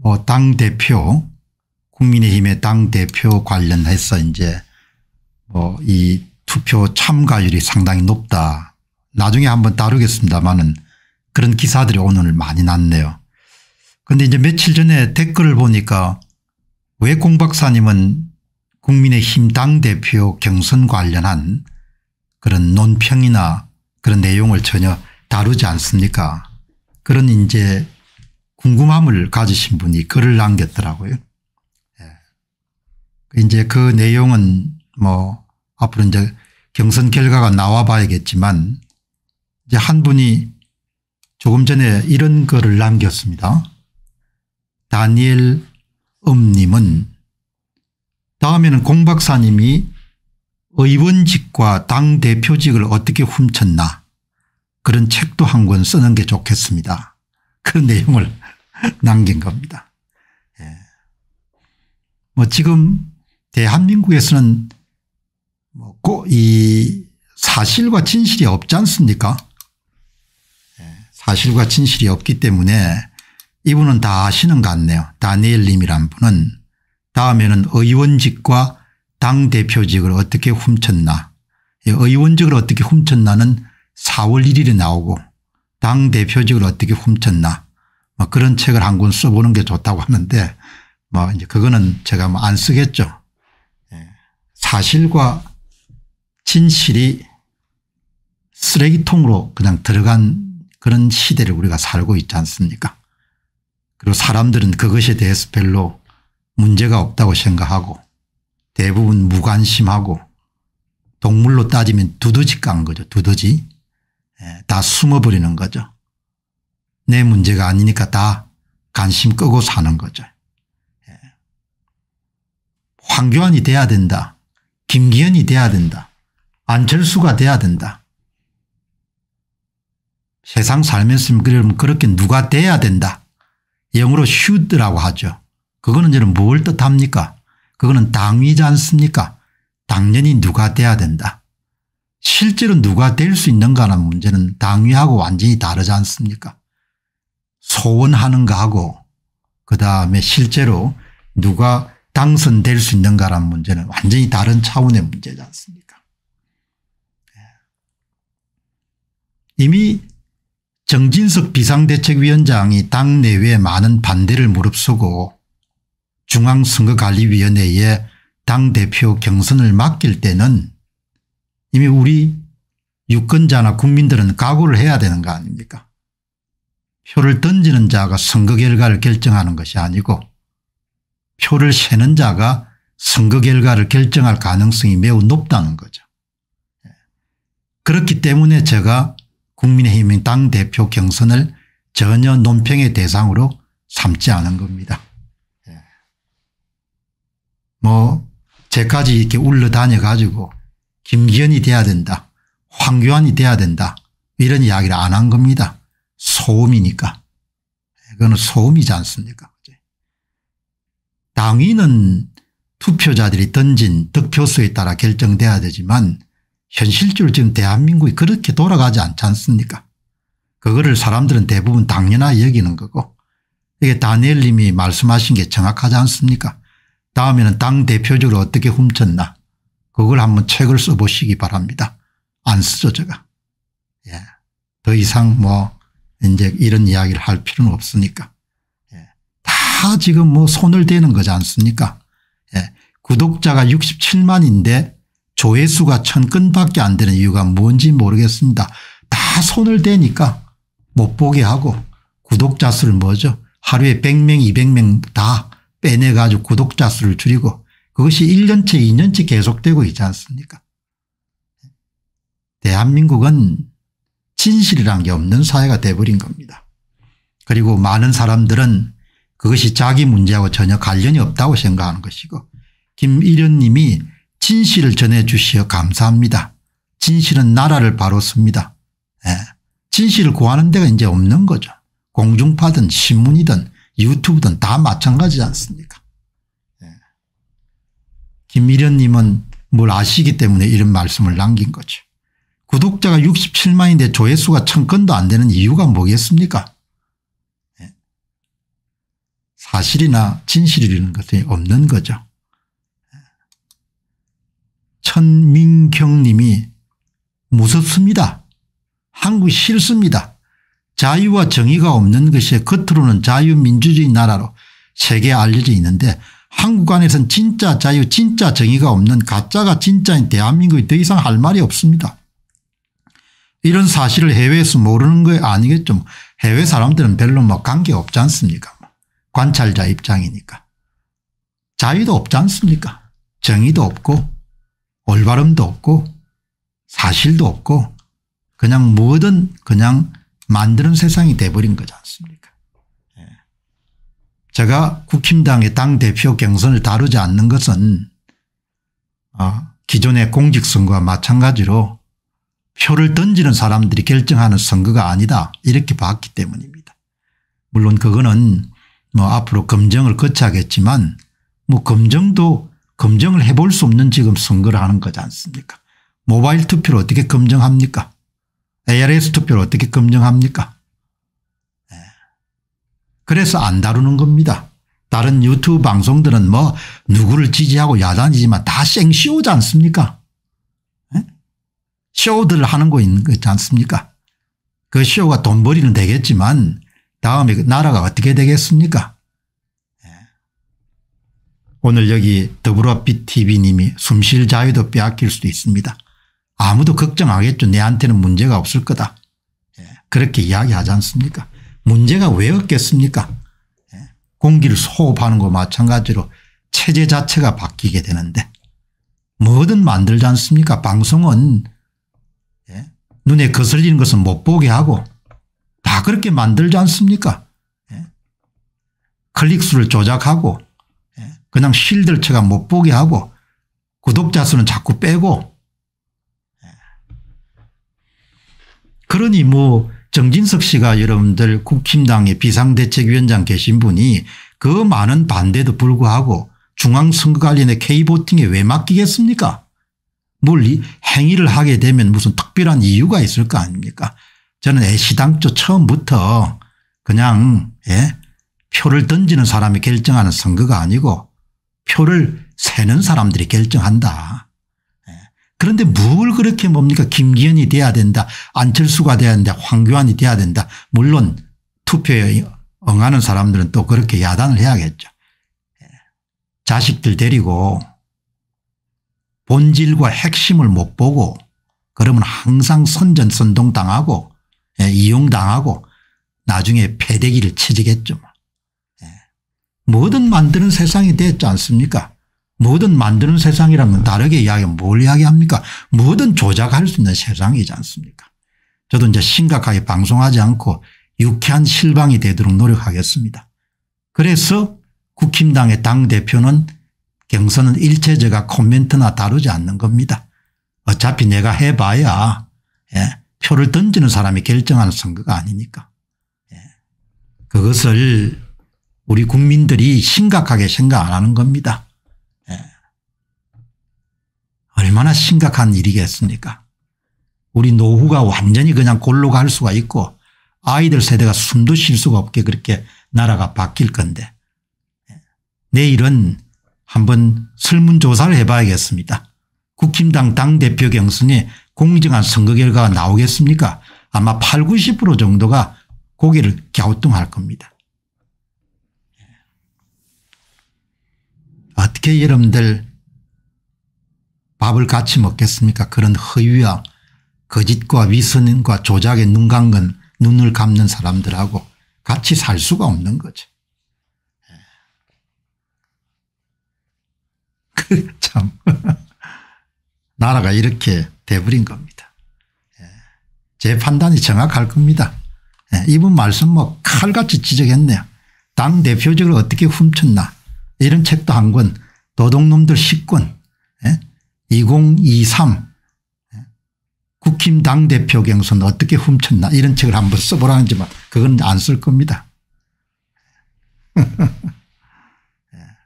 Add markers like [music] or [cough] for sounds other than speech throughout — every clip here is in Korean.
뭐 당대표 국민의힘의 당대표 관련해서 이제 뭐이 투표 참가율이 상당히 높다. 나중에 한번 다루겠습니다만은 그런 기사들이 오늘 많이 났네요. 그런데 이제 며칠 전에 댓글을 보니까 왜 공박사님은 국민의힘 당대표 경선 관련한 그런 논평이나 그런 내용을 전혀 다루지 않습니까 그런 이제 궁금함을 가지신 분이 글을 남겼더라고요. 예. 그 이제 그 내용은 뭐 앞으로 이제 경선 결과가 나와 봐야겠지만 이제 한 분이 조금 전에 이런 글을 남겼습니다. 다니엘 엄님은 다음에는 공 박사님이 의원직과 당 대표직을 어떻게 훔쳤나 그런 책도 한 권 쓰는 게 좋겠습니다. 그런 내용을 남긴 겁니다. 예. 뭐 지금 대한민국에서는 뭐 이 사실과 진실이 없지 않습니까? 예. 사실과 진실이 없기 때문에 이분은 다 아시는 것 같네요. 다니엘 님이란 분은 다음에는 의원직과 당대표직을 어떻게 훔쳤나 예, 의원직을 어떻게 훔쳤나는 4월 1일에 나오고 당대표직을 어떻게 훔쳤나 뭐 그런 책을 한 권 써보는 게 좋다고 하는데 뭐 이제 그거는 제가 뭐 안 쓰겠죠. 예. 사실과 진실이 쓰레기통으로 그냥 들어간 그런 시대를 우리가 살고 있지 않습니까 그리고 사람들은 그것에 대해서 별로 문제가 없다고 생각하고 대부분 무관심하고 동물로 따지면 두더지 깐 거죠. 두더지. 예, 다 숨어버리는 거죠. 내 문제가 아니니까 다 관심 끄고 사는 거죠. 예. 황교안이 돼야 된다. 김기현이 돼야 된다. 안철수가 돼야 된다. 세상 살면서 그러면 그렇게 누가 돼야 된다. 영어로 s h o 라고 하죠. 그거는 저는 뭘 뜻합니까? 그거는 당위지 않습니까? 당연히 누가 돼야 된다. 실제로 누가 될 수있는가하는 문제는 당위하고 완전히 다르지 않습니까? 소원하는가 하고 그다음에 실제로 누가 당선될 수 있는가라는 문제는 완전히 다른 차원의 문제지 않습니까 예. 이미 정진석 비상대책위원장이 당내외 많은 반대를 무릅쓰고 중앙선거관리위원회에 당대표 경선을 맡길 때는 이미 우리 유권자나 국민들은 각오를 해야 되는 거 아닙니까 표를 던지는 자가 선거 결과를 결정하는 것이 아니고 표를 세는 자가 선거 결과를 결정할 가능성이 매우 높다는 거죠. 예. 그렇기 때문에 제가 국민의힘 당대표 경선을 전혀 논평의 대상으로 삼지 않은 겁니다. 예. 뭐 제까지 이렇게 울러다녀 가지고 김기현이 돼야 된다 황교안이 돼야 된다 이런 이야기를 안 한 겁니다. 소음이니까. 그건 소음이지 않습니까? 당위는 투표자들이 던진 득표수에 따라 결정돼야 되지만 현실적으로 지금 대한민국이 그렇게 돌아가지 않지 않습니까? 그거를 사람들은 대부분 당연하게 여기는 거고 이게 다니엘 님이 말씀하신 게 정확하지 않습니까? 다음에는 당 대표적으로 어떻게 훔쳤나 그걸 한번 책을 써보시기 바랍니다. 안 쓰죠 제가. 예. 더 이상 뭐 이제 이런 이야기를 할 필요는 없으니까. 예. 다 지금 뭐 손을 대는 거지 않습니까? 예. 구독자가 67만인데 조회수가 천 건밖에 안 되는 이유가 뭔지 모르겠습니다. 다 손을 대니까 못 보게 하고 구독자 수를 뭐죠? 하루에 100명 200명 다 빼내가지고 구독자 수를 줄이고 그것이 1년째 2년째 계속되고 있지 않습니까? 대한민국은 진실이란 게 없는 사회가 돼버린 겁니다. 그리고 많은 사람들은 그것이 자기 문제하고 전혀 관련이 없다고 생각하는 것이고 김일현 님이 진실을 전해 주시어 감사합니다. 진실은 나라를 바로 씁니다. 예. 진실을 구하는 데가 이제 없는 거죠. 공중파든 신문이든 유튜브든 다 마찬가지지 않습니까 예. 김일현 님은 뭘 아시기 때문에 이런 말씀을 남긴 거죠. 구독자가 67만인데 조회수가 1000건도 안 되는 이유가 뭐겠습니까? 예. 사실이나 진실이라는 것이 없는 거죠. 예. 천민경 님이 무섭습니다. 한국 싫습니다. 자유와 정의가 없는 것이 겉으로는 자유민주주의 나라로 세계에 알려져 있는데 한국 안에선 진짜 자유 진짜 정의가 없는 가짜가 진짜인 대한민국이 더 이상 할 말이 없습니다. 이런 사실을 해외에서 모르는 거 아니겠죠. 뭐 해외 사람들은 별로 뭐 관계 없지 않습니까. 뭐 관찰자 입장이니까. 자유도 없지 않습니까. 정의도 없고 올바름도 없고 사실도 없고 그냥 뭐든 그냥 만드는 세상이 돼버린 거지 않습니까. 예. 제가 국힘당의 당대표 경선을 다루지 않는 것은 어, 기존의 공직선거와 마찬가지로 표를 던지는 사람들이 결정하는 선거가 아니다 이렇게 봤기 때문입니다. 물론 그거는 뭐 앞으로 검증을 거쳐야겠지만 뭐 검증도 검증을 해볼 수 없는 지금 선거를 하는 거지 않습니까 모바일 투표를 어떻게 검증합니까 ARS 투표를 어떻게 검증합니까 예. 그래서 안 다루는 겁니다. 다른 유튜브 방송들은 뭐 누구를 지지하고 야단이지만 다 쌩씌지 않습니까 쇼들 하는 거 있는 거 있지 않습니까 그 쇼가 돈 벌이는 되겠지만 다음에 그 나라가 어떻게 되겠습니까 예. 오늘 여기 더불어비TV님이 숨쉴 자유도 빼앗길 수도 있습니다. 아무도 걱정하겠죠. 내한테는 문제가 없을 거다. 예. 그렇게 이야기하지 않습니까 문제가 왜 없겠습니까 예. 공기를 호흡하는 거 마찬가지로 체제 자체가 바뀌게 되는데 뭐든 만들지 않습니까 방송은 예? 눈에 거슬리는 것은 못 보게 하고 다 그렇게 만들지 않습니까? 예? 클릭수를 조작하고 예? 그냥 실들체가 못 보게 하고 구독자 수는 자꾸 빼고 그러니 뭐 정진석 씨가 여러분들 국힘당의 비상대책위원장 계신 분이 그 많은 반대도 불구하고 중앙선거관리의 K보팅에 왜 맡기겠습니까? 물리 행위를 하게 되면 무슨 특별한 이유가 있을 거 아닙니까 저는 애시당초 처음부터 그냥 예? 표를 던지는 사람이 결정하는 선거가 아니고 표를 세는 사람들이 결정한다. 예. 그런데 뭘 그렇게 뭡니까 김기현이 돼야 된다 안철수가 돼야 된다 황교안이 돼야 된다 물론 투표에 응하는 사람들은 또 그렇게 야단을 해야겠죠. 예. 자식들 데리고 본질과 핵심을 못 보고 그러면 항상 선전선동당하고 예, 이용당하고 나중에 패대기를 치지겠죠. 예. 뭐든 만드는 세상이 됐지 않습니까 뭐든 만드는 세상이라면 다르게 이야기하면 뭘 이야기합니까 뭐든 조작할 수 있는 세상이지 않습니까 저도 이제 심각하게 방송하지 않고 유쾌한 실방이 되도록 노력하겠습니다. 그래서 국힘당의 당대표는 경선은 일체제가 코멘트나 다루지 않는 겁니다. 어차피 내가 해봐야 예, 표를 던지는 사람이 결정하는 선거가 아니니까. 예. 그것을 우리 국민들이 심각하게 생각 안 하는 겁니다. 예. 얼마나 심각한 일이겠습니까 우리 노후가 완전히 그냥 골로 갈 수가 있고 아이들 세대가 숨도 쉴 수가 없게 그렇게 나라가 바뀔 건데 예. 내일은 한번 설문조사를 해봐야겠습니다. 국힘당 당대표 경선에 공정한 선거 결과가 나오겠습니까 아마 8, 90% 정도가 고개를 갸우뚱할 겁니다. 어떻게 여러분들 밥을 같이 먹겠습니까 그런 허위와 거짓과 위선과 조작에 눈 감은 눈을 감는 사람들하고 같이 살 수가 없는 거죠. 그 참 [laughs] 나라가 이렇게 돼버린 겁니다. 예. 제 판단이 정확할 겁니다. 예. 이분 말씀 뭐 칼같이 지적했네요. 당 대표직을 어떻게 훔쳤나 이런 책도 한권 도둑놈들 10권 2023 예. 국힘 당대표 경선 어떻게 훔쳤나 이런 책을 한번 써보라는지만 그건 안 쓸 겁니다. [laughs]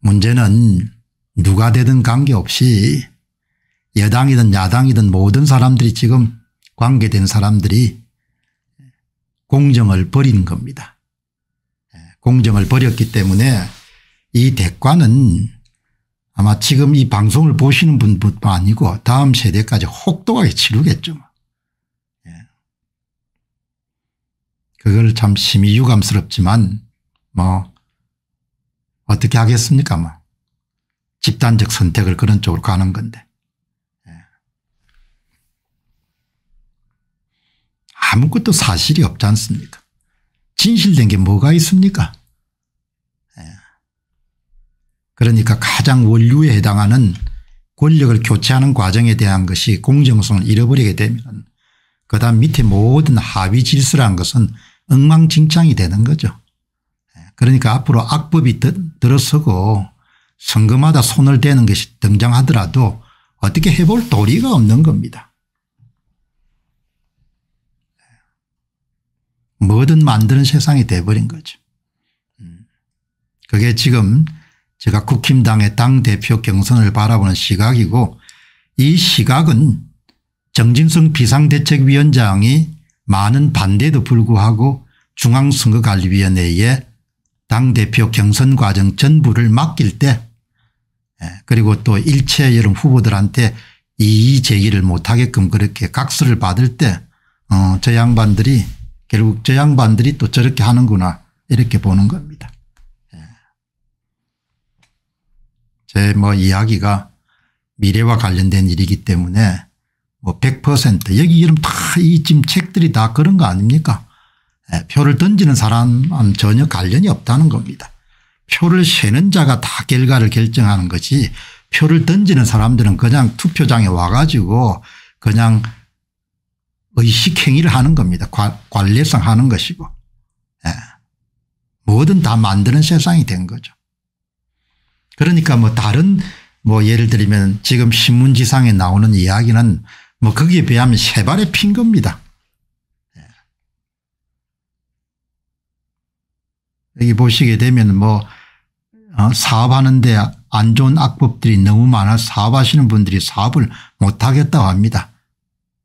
문제는 누가 되든 관계없이 여당이든 야당이든 모든 사람들이 지금 관계된 사람들이 공정을 버린 겁니다. 예, 공정을 버렸기 때문에 이 대관은 아마 지금 이 방송을 보시는 분뿐 아니고 다음 세대까지 혹독하게 치르겠죠. 뭐. 예. 그걸 참 심히 유감스럽지만 뭐 어떻게 하겠습니까 뭐. 집단적 선택을 그런 쪽으로 가는 건데. 예. 아무것도 사실이 없지 않습니까? 진실된 게 뭐가 있습니까? 예. 그러니까 가장 원류에 해당하는 권력을 교체하는 과정에 대한 것이 공정성을 잃어버리게 되면 그 다음 밑에 모든 합의 질서란 것은 엉망진창이 되는 거죠. 예. 그러니까 앞으로 악법이 들어서고 선거마다 손을 대는 것이 등장하더라도 어떻게 해볼 도리가 없는 겁니다. 뭐든 만드는 세상이 돼버린 거죠. 음. 그게 지금 제가 국힘당의 당대표 경선을 바라보는 시각이고 이 시각은 정진성 비상대책위원장이 많은 반대도 불구하고 중앙선거관리위원회에 당대표 경선 과정 전부를 맡길 때 예, 그리고 또 일체 여론 후보들한테 이의 제기를 못하게끔 그렇게 각서를 받을 때 어, 저 양반들이 결국 저 양반들이 또 저렇게 하는구나 이렇게 보는 겁니다. 예. 제뭐 이야기가 미래와 관련된 일이기 때문에 뭐 100% 여기 이름 다이 지금 책들이 다 그런 거 아닙니까 표를 던지는 사람은 전혀 관련이 없다는 겁니다. 표를 세는 자가 다 결과를 결정하는 것이 표를 던지는 사람들은 그냥 투표장에 와가지고 그냥 의식행위를 하는 겁니다. 관례상 하는 것이고. 예. 뭐든 다 만드는 세상이 된 거죠. 그러니까 뭐 다른 뭐 예를 들면 지금 신문지상에 나오는 이야기는 뭐 거기에 비하면 세 발의 핀 겁니다. 여기 보시게 되면 뭐 어, 사업하는데 안 좋은 악법들이 너무 많아서 사업하시는 분들이 사업을 못하겠다고 합니다.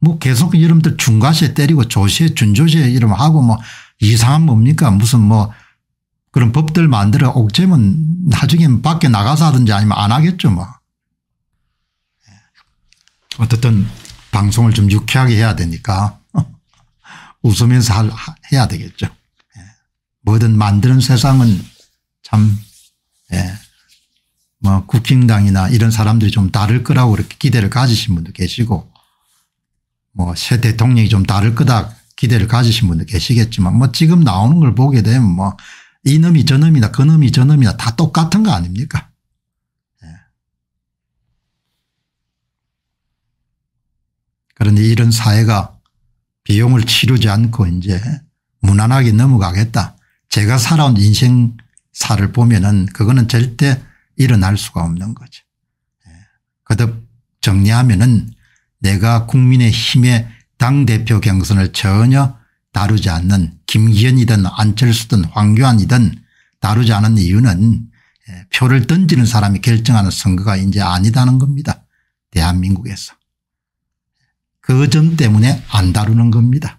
뭐 계속 여러분들 중과세 때리고 조세 준조세 이러면 하고 뭐 이상한 뭡니까 무슨 뭐 그런 법들 만들어 옥죄면 나중엔 밖에 나가서 하든지 아니면 안 하겠죠 뭐. 예. 어쨌든 방송을 좀 유쾌하게 해야 되니까 [laughs] 웃으면서 해야 되겠죠. 뭐든 만드는 세상은 참, 예, 뭐 국힘당이나 이런 사람들이 좀 다를 거라고 이렇게 기대를 가지신 분도 계시고 뭐 새 대통령이 좀 다를 거다 기대를 가지신 분도 계시겠지만 뭐 지금 나오는 걸 보게 되면 뭐 이놈이 저놈이나 그놈이 저놈이나다 똑같은 거 아닙니까? 예. 그런데 이런 사회가 비용을 치르지 않고 이제 무난하게 넘어가겠다. 제가 살아온 인생사를 보면은 그거는 절대 일어날 수가 없는 거죠. 그듭 예. 정리하면은 내가 국민의 힘의 당대표 경선을 전혀 다루지 않는 김기현이든 안철수든 황교안이든 다루지 않은 이유는 예, 표를 던지는 사람이 결정하는 선거가 이제 아니다는 겁니다. 대한민국에서. 그 점 때문에 안 다루는 겁니다.